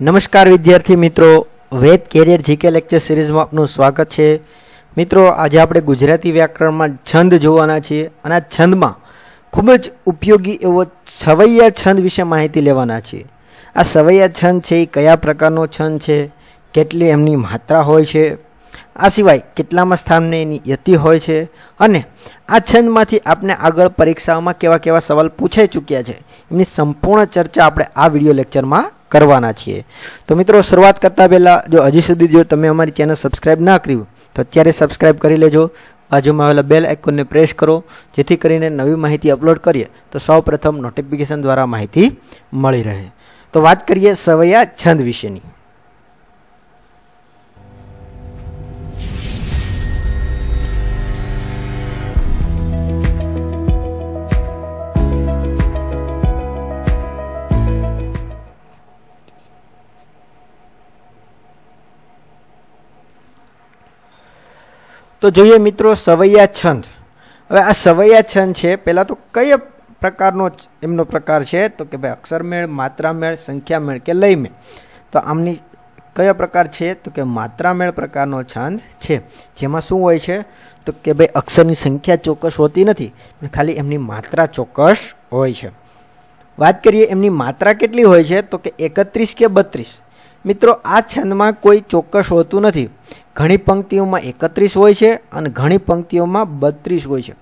નમસ્કાર વિદ્યાર્થી મિત્રો વેદ કેરિયર જીકે લેક્ચર સિરીઝમાં આપનું સ્વાગત છે મિત્રો આજે આપણે ગુજરાતી વ્યાકરણમાં છંદ જોવાના છીએ અને આ છંદમાં ખૂબ જ ઉપયોગી એવો સવૈયા છંદ વિશે માહિતી લેવાના છીએ આ સવૈયા છંદ છે એ કયા પ્રકારનો છંદ છે કેટલી એમની માત્રા હોય છે આ સિવાય કેટલામાં સ્થાનને એની યતિ હોય છે અને આ છંદમાંથી આપણે આગળ પરીક્ષાઓમાં કેવા કેવા સવાલ પૂછાઈ ચૂક્યા છે એની સંપૂર્ણ ચર્ચા આપણે આ વિડીયો લેક્ચરમાં કરવાના છીએ તો મિત્રો શરૂઆત કરતાં પહેલાં જો હજી સુધી જો તમે અમારી ચેનલ સબસ્ક્રાઈબ ના કર્યું તો અત્યારે સબસ્ક્રાઈબ કરી લેજો બાજુમાં આવેલા બેલ આઇકોનને પ્રેસ કરો જેથી કરીને નવી માહિતી અપલોડ કરીએ તો સૌ પ્રથમ નોટિફિકેશન દ્વારા માહિતી મળી રહે તો વાત કરીએ સવૈયા છંદ વિશેની તો જોઈએ મિત્રો સવૈયા છંદ હવે આ સવૈયા છંદ છે પહેલાં તો કયા પ્રકારનો એમનો પ્રકાર છે તો કે ભાઈ અક્ષરમેળ માત્રામેળ સંખ્યામેળ કે લયમેળ તો આમની કયો પ્રકાર છે તો કે માત્રામેળ પ્રકારનો છંદ છે જેમાં શું હોય છે તો કે ભાઈ અક્ષરની સંખ્યા ચોક્કસ હોતી નથી ખાલી એમની માત્રા ચોક્કસ હોય છે વાત કરીએ એમની માત્રા કેટલી હોય છે તો કે એકત્રીસ કે બત્રીસ મિત્રો આ છંદમાં કોઈ ચોક્કસ હોતું નથી ઘણી પંક્તિઓમાં 31 હોય છે અને ઘણી પંક્તિઓમાં 32 હોય છે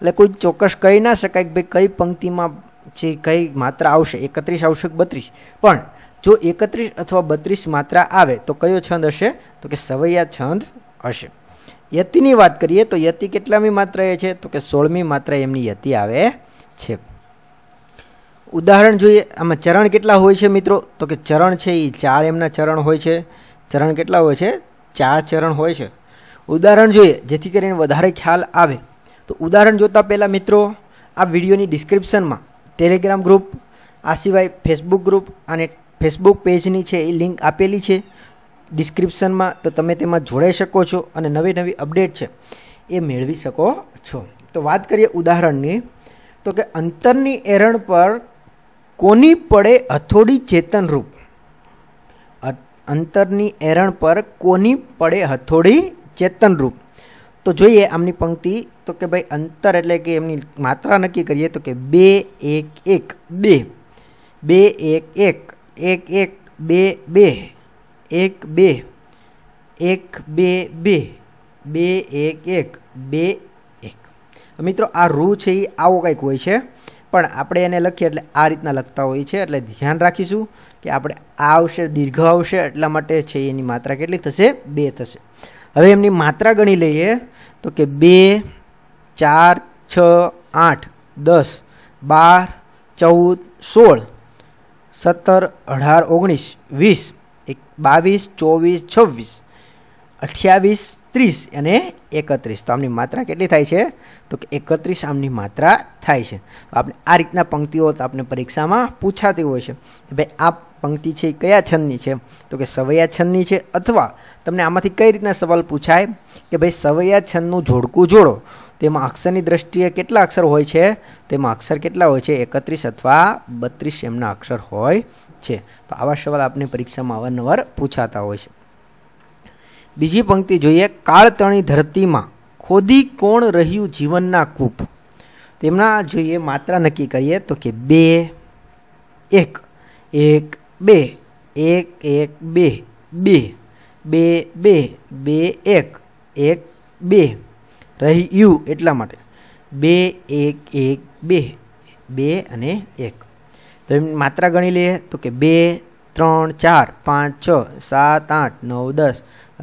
એટલે કોઈ ચોક્કસ કહી ના શકાય કે ભાઈ કઈ પંક્તિમાં છે કઈ માત્રા આવશે 31 આવશે કે 32 પણ જો 31 अथवा 32 માત્રા આવે તો કયો છંદ હશે તો કે સવૈયા છંદ હશે યતિની વાત કરીએ તો યતિ કેટલામી માત્રાએ છે તો કે 16મી માત્રાએ એમની યતિ આવે છે ઉદાહરણ જોઈએ આમાં ચરણ કેટલા હોય છે મિત્રો તો કે ચરણ છે એ ચાર એમના ચરણ હોય છે ચરણ કેટલા હોય છે ચાર ચરણ હોય છે ઉદાહરણ જોઈએ જેથી કરીને વધારે ખ્યાલ આવે તો ઉદાહરણ જોતાં પહેલાં મિત્રો આ વિડીયોની ડિસ્ક્રિપ્શનમાં ટેલિગ્રામ ગ્રુપ આ સિવાય ફેસબુક ગ્રુપ અને ફેસબુક પેજની છે એ લિંક આપેલી છે ડિસ્ક્રિપ્શનમાં તો તમે તેમાં જોડાઈ શકો છો અને નવી નવી અપડેટ છે એ મેળવી શકો છો તો વાત કરીએ ઉદાહરણની તો કે અંતરની એરણ પર કોની પડે હથોડી ચેતન રૂપ અંતરની એરણ પર કોની પડે હથોડી ચેતન રૂપ તો જોઈએ આમની પંક્તિ તો કે ભાઈ અંતર એટલે કે એમની માત્રા નક્કી કરીએ તો કે બે એક એક બે બે એક એક એક એક બે બે એક બે એક બે બે બે એક એક બે એક મિત્રો આ રૂ છે એ આવો કંઈક હોય છે પણ આપણે એને લખીએ એટલે આ રીતના લખતા હોય છે એટલે ધ્યાન રાખીશું કે આપણે આવશે દીર્ઘ આવશે એટલા માટે છે એની માત્રા કેટલી થશે બે થશે હવે એમની માત્રા ગણી લઈએ તો કે 2 4 6 8 10 12 14 16 17 18 19 20 22 24 26 28 33 અને 31 તો આમની માત્રા કેટલી થાય છે તો કે 31 આમની માત્રા થાય છે તો આપણે આ રીતના પંક્તિઓ આપને પરીક્ષામાં પૂછાતા હોય છે કે ભાઈ આ પંક્તિ છે કયા છંદની છે તો કે સવયા છંદની છે અથવા તમને આમાંથી કઈ રીતના સવાલ પૂછાય કે ભાઈ સવયા છંદનો જોડકું જોડો તેમાં અક્ષરની દ્રષ્ટિએ કેટલા અક્ષર હોય છે તેમાં અક્ષર કેટલા હોય છે 31 અથવા 32 એમનો અક્ષર હોય છે તો આવા સવાલ આપને પરીક્ષામાં વારંવાર પૂછાતા હોય છે બીજી પંક્તિ જોઈએ કાળ તણી ધરતી માં ખોદી કોણ રહીયુ જીવન ના કૂપ તેમ ના જોઈએ માત્રા નક્કી કરીએ તો કે 2 1 1 2 1 1 2 2 2 1 1 2 રહીયુ એટલા માટે 2 1 1 2 2 અને 1 તો એમ માત્રા ગણી લઈએ તો કે 2 3 4 5 6 7 8 9 10 11 12 13 14 15 16 17 18 19 20 21 22 23 24 25 26 27 28 29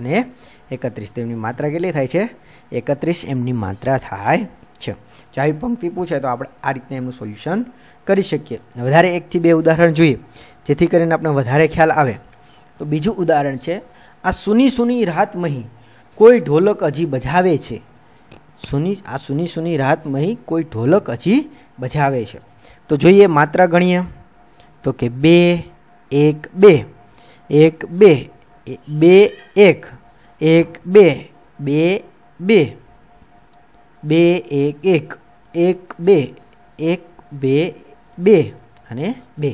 અને 31 તેમની માત્રા કેટલી થાય છે 31 એમ ની માત્રા થાય છે ચાવી પંક્તિ પૂછે તો આપણે આ રીતે એમનું સોલ્યુશન કરી શકીએ વધારે એક થી બે ઉદાહરણ જોઈએ જેથી કરીને આપને વધારે ખ્યાલ આવે તો બીજું ઉદાહરણ છે આ સુની સુની રાત મહી કોઈ ઢોલક અજી বজાવે છે સુની આ સુની સુની રાત મહી કોઈ ઢોલક હજી બજાવે છે તો જોઈએ માત્રા ગણીએ તો કે બે એક બે એક બે બે એક એક બે બે બે બે એક એક એક બે એક બે બે અને બે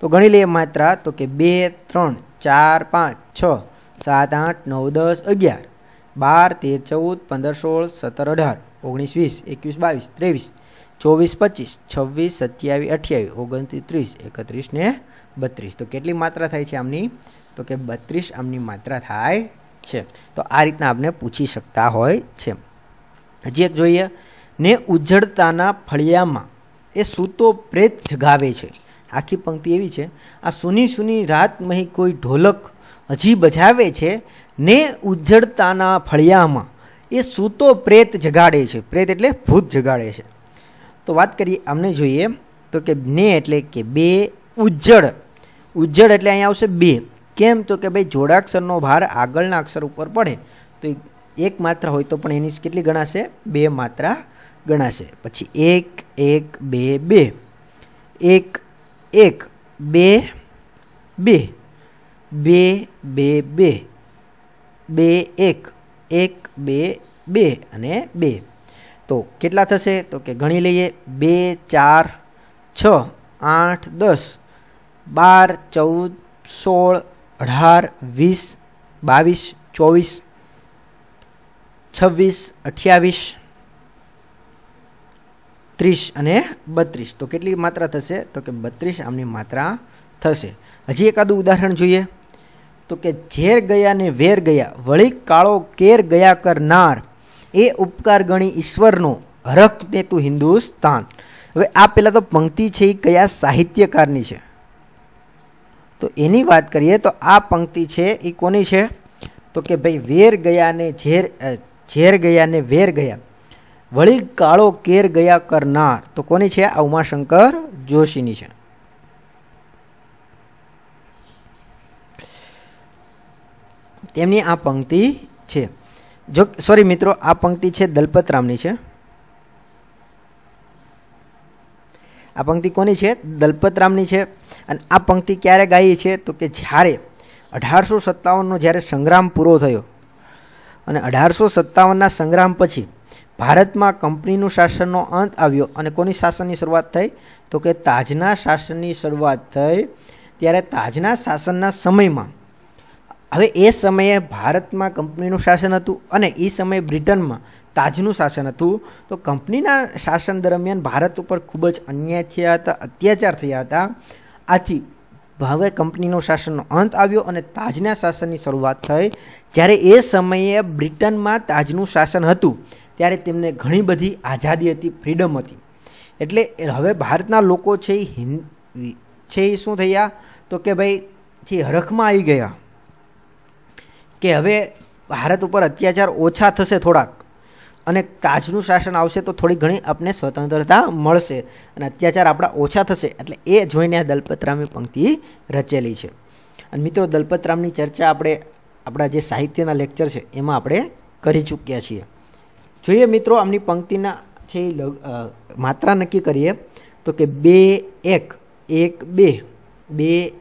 તો ગણી લઈએ માત્રા તો કે બે ત્રણ ચાર પાંચ છ સાત આઠ નવ દસ અગિયાર 12 13 14 15 16 17 18 19 20 21 22 23 24 25 26 27 28 29 30 31 ને 32 તો કેટલી માત્રા થાય છે આમની તો કે 32 આમની માત્રા થાય છે તો આ રીતના આપણે પૂછી શકતા હોય છે જોઈએ ને ઉઝળતાના ફળિયામાં એ સુતો પ્રેત જગાવે છે આખી પંક્તિ આવી છે આ સુની સુની રાત મહી કોઈ ઢોલક અજી બજાવે છે ને ઉદ્ધડતાના ફળિયામાં એ સુતો પ્રેત જગાડે છે પ્રેત એટલે ભૂત જગાડે છે તો વાત કરીએ આમને જોઈએ તો કે ને એટલે કે બે ઉદ્ધડ ઉદ્ધડ એટલે અહીં આવશે બે કેમ તો કે ભાઈ જોડાક્ષરનો ભાર આગળના અક્ષર ઉપર પડે તો એક માત્ર હોય તો પણ એની કેટલી ગણા છે બે માત્રા ગણા છે પછી એક એક બે બે એક 1 2 2 2 2 2 1 1 2 2 અને 2 તો કેટલા થશે તો કે ગણી લઈએ 2 4 6 8 10 12 14 16 18 20 22 24 26 28 30 અને 32 તો કેટલી માત્રા થશે તો કે 32 આમની માત્રા થશે હજી એકાદું ઉદાહરણ જોઈએ તો કે ઝેર ગયા ને વેર ગયા વળી કાળો કેર ગયા કરનાર એ ઉપકાર ગણી ઈશ્વરનો હરખ દેતુ હિન્દુસ્તાન હવે આ પેલા તો પંક્તિ છે કયા સાહિત્યકારની છે તો એની વાત કરીએ તો આ પંક્તિ છે ઈ કોની છે તો કે ભાઈ વેર ગયા ને ઝેર ઝેર ગયા ને વેર ગયા વળી કાળો કેર ગયા કરનાર તો કોની છે આ ઉમાશંકર જોશીની છે તેમની આ પંક્તિ છે જો સોરી મિત્રો આ પંક્તિ છે દલપતરામની છે આ પંક્તિ કોની છે દલપતરામની છે અને આ પંક્તિ ક્યારે ગાઈ છે તો કે જ્યારે અઢારસો સત્તાવનનો જ્યારે સંગ્રામ પૂરો થયો અને અઢારસો સત્તાવનના સંગ્રામ પછી ભારતમાં કંપનીનો શાસનનો અંત આવ્યો અને કોની શાસનની શરૂઆત થઈ તો કે તાજના શાસનની શરૂઆત થઈ ત્યારે તાજના શાસનના સમયમાં હવે એ સમયે ભારતમાં કંપનીનો શાસન હતો અને એ સમયે બ્રિટનમાં તાજનું શાસન હતું તો કંપનીના શાસન દરમિયાન ભારત ઉપર ખૂબ જ અન્યાય થિયાત અત્યાચાર થયા હતા આથી હવે કંપનીનો શાસનનો અંત આવ્યો અને તાજના શાસનની શરૂઆત થઈ ત્યારે એ સમયે બ્રિટનમાં તાજનું શાસન હતું ત્યારે તેમણે ઘણી બધી આઝાદી હતી ફ્રીડમ હતી એટલે હવે ભારત ના લોકો છે હિ છે શું થયા તો કે ભાઈ છે હરખમાં આવી ગયા કે હવે ભારત ઉપર અત્યાચાર ઓછો થશે થોડા અને તાજનું શાસન આવશે તો થોડી ઘણી આપણે સ્વતંત્રતા મળશે અને અત્યાચાર આપણો ઓછો થશે એટલે એ જોઈને દલપતરામની પંક્તિ રચેલી છે અને મિત્રો દલપતરામની ચર્ચા આપણે આપણો જે સાહિત્યનો લેક્ચર છે એમાં આપણે કરી ચૂક્યા છીએ જોઈએ મિત્રો આમની પંક્તિના છેય માત્રા નક્કી કરીએ તો કે 2 1 1 2 2 2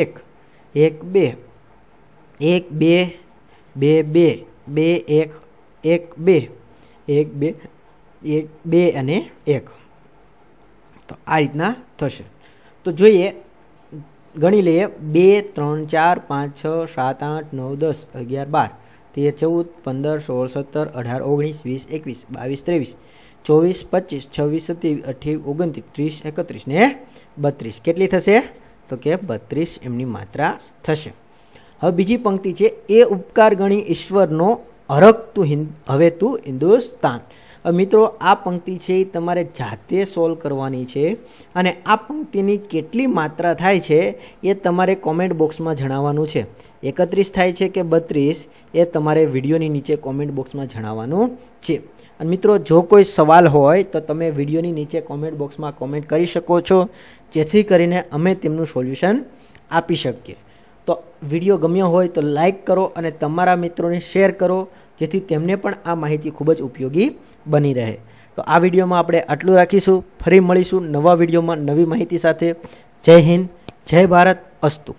1 1 2 1 2 2 2 2 1 1 2 1 2 1 2 અને 1 તો આજના થશે તો જોઈએ ગણી લે 2 3 4 5 6 7 8 9 10 11 12 તે 14 15 16 17 18 19 20 21 22 23 24 25 26 27 28 29 30 31 ને 32 કેટલી થશે તો કે 32 એમની માત્રા થશે હવે બીજી પંક્તિ છે એ ઉપકાર ગણી ઈશ્વરનો અરક તુ હવે તુ હિન્દુસ્તાન મિત્રો આ પંક્તિ છે એ તમારે જાતે સોલ્વ કરવાની છે અને આ પંક્તિની કેટલી માત્રા થાય છે એ તમારે કોમેન્ટ બોક્સમાં જણાવવાનું છે એકત્રીસ થાય છે કે બત્રીસ એ તમારે વિડીયોની નીચે કોમેન્ટ બોક્સમાં જણાવવાનું છે અને મિત્રો જો કોઈ સવાલ હોય તો તમે વિડીયોની નીચે કોમેન્ટ બોક્સમાં કોમેન્ટ કરી શકો છો જેથી કરીને અમે તેમનું સોલ્યુશન આપી શકીએ તો વિડિયો ગમ્યો હોય તો લાઈક કરો અને તમારા મિત્રોને શેર કરો જેથી તેમને પણ આ માહિતી ખૂબ જ ઉપયોગી બની રહે તો આ વિડિયો માં આપણે આટલું રાખીશું ફરી મળીશું નવા વિડિયો માં નવી માહિતી સાથે જય હિન્દ જય ભારત